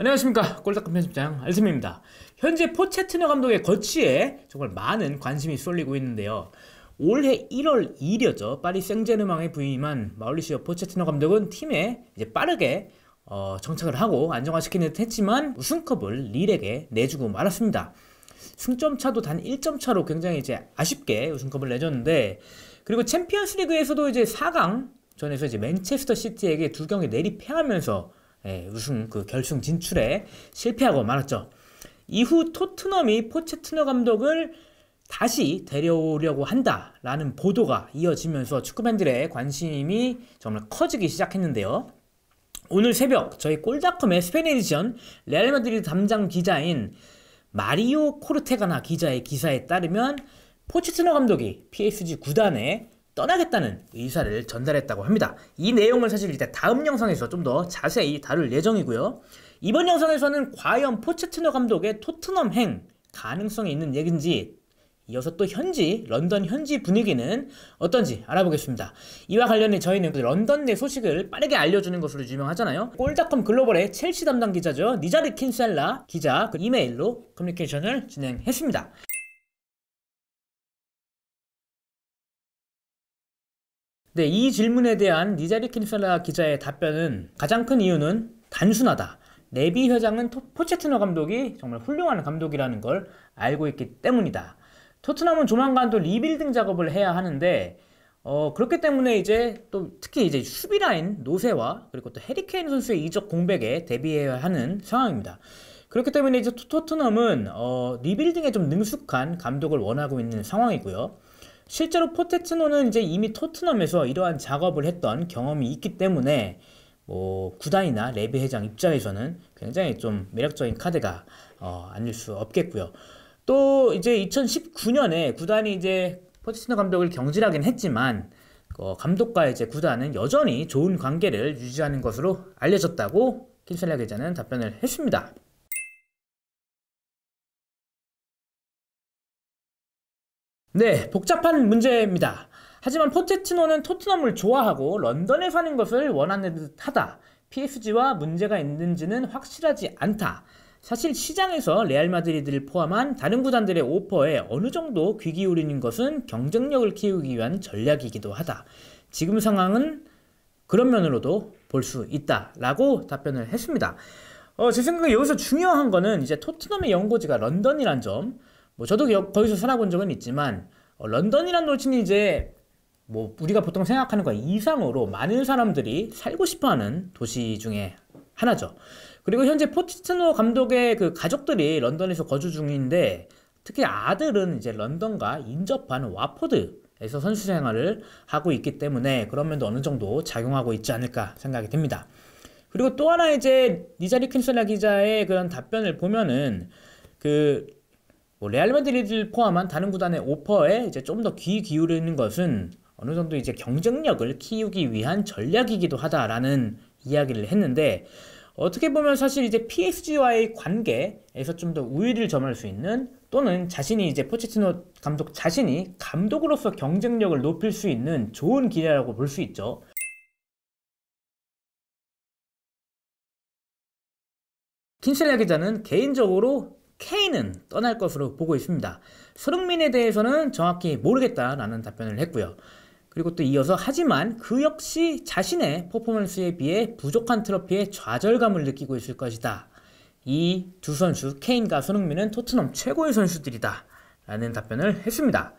안녕하십니까 골딱한 편집장 알쌤입니다 현재 포체트너 감독의 거치에 정말 많은 관심이 쏠리고 있는데요 올해 1월 2일이었죠 파리 생제르망의 부임한 마울리시오 포체트너 감독은 팀에 이제 빠르게 어, 정착을 하고 안정화시키는 듯 했지만 우승컵을 릴에게 내주고 말았습니다 승점 차도 단 1점 차로 굉장히 이제 아쉽게 우승컵을 내줬는데 그리고 챔피언스 리그에서도 이제 4강 전에서 이제 맨체스터 시티에게 두 경기 내리패하면서 예, 우승 그 결승 진출에 실패하고 말았죠. 이후 토트넘이 포체트너 감독을 다시 데려오려고 한다라는 보도가 이어지면서 축구팬들의 관심이 정말 커지기 시작했는데요. 오늘 새벽 저희 골닷컴의 스페인 에디션 레알 마드리드 담당 기자인 마리오 코르테가나 기자의 기사에 따르면 포체트너 감독이 PSG 구단에 떠나겠다는 의사를 전달했다고 합니다. 이 내용을 사실 일단 다음 영상에서 좀 더 자세히 다룰 예정이고요. 이번 영상에서는 과연 포체트너 감독의 토트넘행 가능성이 있는 얘기인지 이어서 또 현지 런던 현지 분위기는 어떤지 알아보겠습니다. 이와 관련해 저희는 그 런던 내 소식을 빠르게 알려주는 것으로 유명하잖아요. 골닷컴 글로벌의 첼시 담당 기자죠. 니자르 킨셀라 기자 그 이메일로 커뮤니케이션을 진행했습니다. 네, 이 질문에 대한 니자리 킴슬라 기자의 답변은 가장 큰 이유는 단순하다. 네비 회장은 포체트너 감독이 정말 훌륭한 감독이라는 걸 알고 있기 때문이다. 토트넘은 조만간 또 리빌딩 작업을 해야 하는데 어, 그렇기 때문에 이제 또 특히 이제 수비 라인 노세와 그리고 또 해리케인 선수의 이적 공백에 대비해야 하는 상황입니다. 그렇기 때문에 이제 토트넘은 어, 리빌딩에 좀 능숙한 감독을 원하고 있는 상황이고요. 실제로 포테츠노는 이제 이미 토트넘에서 이러한 작업을 했던 경험이 있기 때문에 뭐 구단이나 레비 회장 입장에서는 굉장히 좀 매력적인 카드가 어, 아닐 수 없겠고요. 또 이제 2019년에 구단이 이제 포티티노 감독을 경질하긴 했지만 어, 감독과 이제 구단은 여전히 좋은 관계를 유지하는 것으로 알려졌다고 킴셀라 기자는 답변을 했습니다. 네, 복잡한 문제입니다. 하지만 포체티노는 토트넘을 좋아하고 런던에 사는 것을 원하는 듯하다. PSG와 문제가 있는지는 확실하지 않다. 사실 시장에서 레알 마드리드를 포함한 다른 구단들의 오퍼에 어느 정도 귀 기울이는 것은 경쟁력을 키우기 위한 전략이기도 하다. 지금 상황은 그런 면으로도 볼 수 있다라고 답변을 했습니다. 어, 제 생각에 여기서 중요한 거는 이제 토트넘의 연고지가 런던이란 점. 뭐 저도 거기서 살아본 적은 있지만 어, 런던이란 도시는 이제 뭐 우리가 보통 생각하는 것 이상으로 많은 사람들이 살고 싶어하는 도시 중에 하나죠. 그리고 현재 포티트노 감독의 그 가족들이 런던에서 거주 중인데 특히 아들은 이제 런던과 인접한 와포드에서 선수 생활을 하고 있기 때문에 그런 면도 어느 정도 작용하고 있지 않을까 생각이 듭니다. 그리고 또 하나 이제 니자리 퀸슬라 기자의 그런 답변을 보면은 그뭐 레알 마드리드를 포함한 다른 구단의 오퍼에 이제 좀더 귀 기울이는 것은 어느 정도 이제 경쟁력을 키우기 위한 전략이기도 하다라는 이야기를 했는데 어떻게 보면 사실 이제 PSG와의 관계에서 좀 더 우위를 점할 수 있는 또는 자신이 이제 포체티노 감독 자신이 감독으로서 경쟁력을 높일 수 있는 좋은 기회라고 볼 수 있죠. 킨셀라 기자는 개인적으로 케인은 떠날 것으로 보고 있습니다. 손흥민에 대해서는 정확히 모르겠다라는 답변을 했고요. 그리고 또 이어서 하지만 그 역시 자신의 퍼포먼스에 비해 부족한 트로피에 좌절감을 느끼고 있을 것이다. 이 두 선수 케인과 손흥민은 토트넘 최고의 선수들이다. 라는 답변을 했습니다.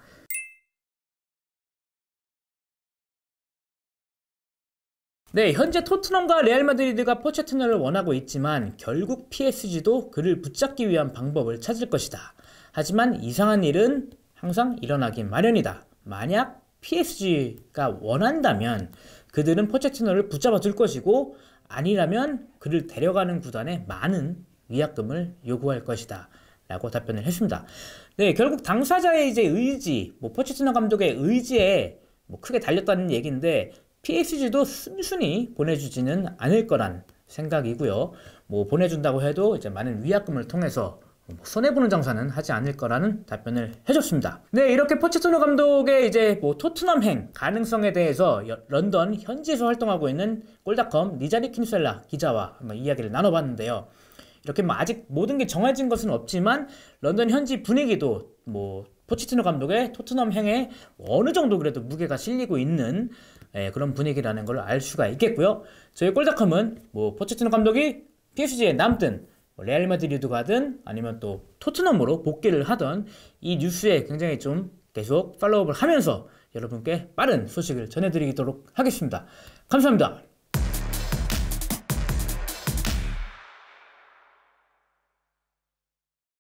네, 현재 토트넘과 레알 마드리드가 포체트너를 원하고 있지만 결국 PSG도 그를 붙잡기 위한 방법을 찾을 것이다. 하지만 이상한 일은 항상 일어나기 마련이다. 만약 PSG가 원한다면 그들은 포체트너를 붙잡아 둘 것이고 아니라면 그를 데려가는 구단에 많은 위약금을 요구할 것이다. 라고 답변을 했습니다. 네, 결국 당사자의 이제 의지, 뭐포체트너 감독의 의지에 뭐 크게 달렸다는 얘기인데 PSG도 순순히 보내주지는 않을 거란 생각이고요. 뭐 보내준다고 해도 이제 많은 위약금을 통해서 뭐 손해보는 장사는 하지 않을 거라는 답변을 해줬습니다. 네, 이렇게 포체토노 감독의 이제 뭐 토트넘행 가능성에 대해서 런던 현지에서 활동하고 있는 골닷컴 니자리 킨셀라 기자와 한번 이야기를 나눠봤는데요. 이렇게 뭐 아직 모든 게 정해진 것은 없지만 런던 현지 분위기도 뭐 포치티노 감독의 토트넘 행에 어느 정도 그래도 무게가 실리고 있는 예, 그런 분위기라는 걸 알 수가 있겠고요. 저희 골닷컴은 뭐 포체티노 감독이 PSG에 남든 뭐 레알 마드리드 가든 아니면 또 토트넘으로 복귀를 하던 이 뉴스에 굉장히 좀 계속 팔로우업을 하면서 여러분께 빠른 소식을 전해드리도록 하겠습니다. 감사합니다.